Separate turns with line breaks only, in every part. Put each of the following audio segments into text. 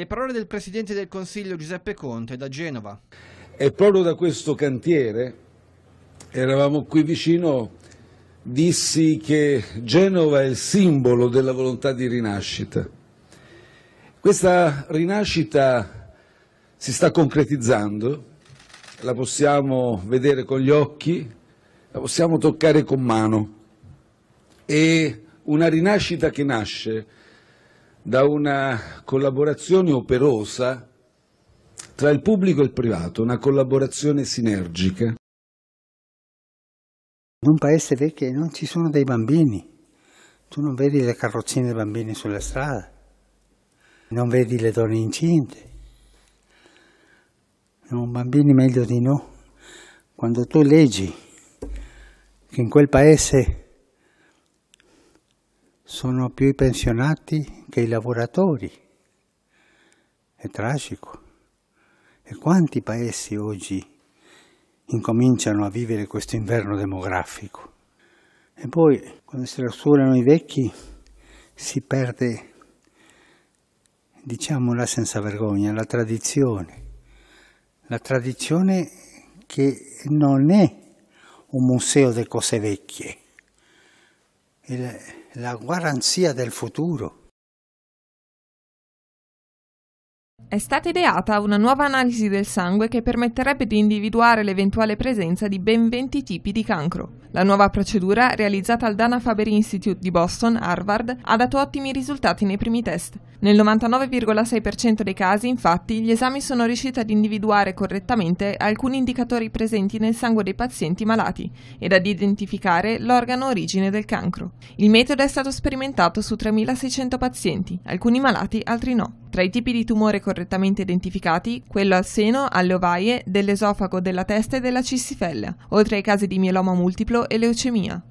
Le parole del Presidente del Consiglio Giuseppe Conte da Genova. E proprio da questo
cantiere, eravamo qui vicino, dissi che Genova è il simbolo della volontà di rinascita. Questa rinascita si sta concretizzando, la possiamo vedere con gli occhi, la possiamo toccare con mano. E una rinascita che nasce da una collaborazione operosa tra il pubblico e il privato, una collaborazione
sinergica. In un paese vecchio non ci sono dei bambini, tu non vedi le carrozzine dei bambini sulla strada, non vedi le donne incinte, non bambini meglio di no. Quando tu leggi che in quel paese sono più i pensionati che i lavoratori. È tragico. E quanti paesi oggi incominciano a vivere questo inverno demografico? E poi, quando si rassurano i vecchi, si perde, diciamola senza vergogna, la tradizione. La tradizione che non è un museo di cose vecchie la garanzia del futuro.
È stata ideata una nuova analisi del sangue che permetterebbe di individuare l'eventuale presenza di ben 20 tipi di cancro. La nuova procedura, realizzata al Dana Faber Institute di Boston, Harvard, ha dato ottimi risultati nei primi test. Nel 99,6% dei casi, infatti, gli esami sono riusciti ad individuare correttamente alcuni indicatori presenti nel sangue dei pazienti malati ed ad identificare l'organo origine del cancro. Il metodo è stato sperimentato su 3.600 pazienti, alcuni malati, altri no. Tra i tipi di tumore correttamente identificati, quello al seno, alle ovaie, dell'esofago, della testa e della cissifella, oltre ai casi di mieloma multiplo e leucemia.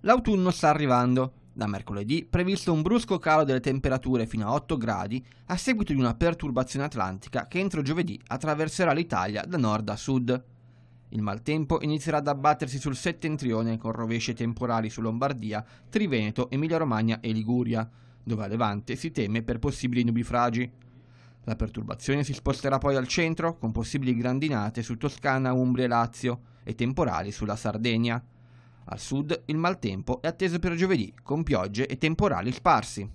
L'autunno sta arrivando. Da mercoledì previsto un brusco calo delle temperature fino a 8 gradi a seguito di una perturbazione atlantica che entro giovedì attraverserà l'Italia da nord a sud. Il maltempo inizierà ad abbattersi sul settentrione con rovesci temporali su Lombardia, Triveneto, Emilia-Romagna e Liguria, dove a Levante si teme per possibili nubifragi. La perturbazione si sposterà poi al centro con possibili grandinate su Toscana, Umbria e Lazio e temporali sulla Sardegna. Al sud il maltempo è atteso per giovedì con piogge e temporali sparsi.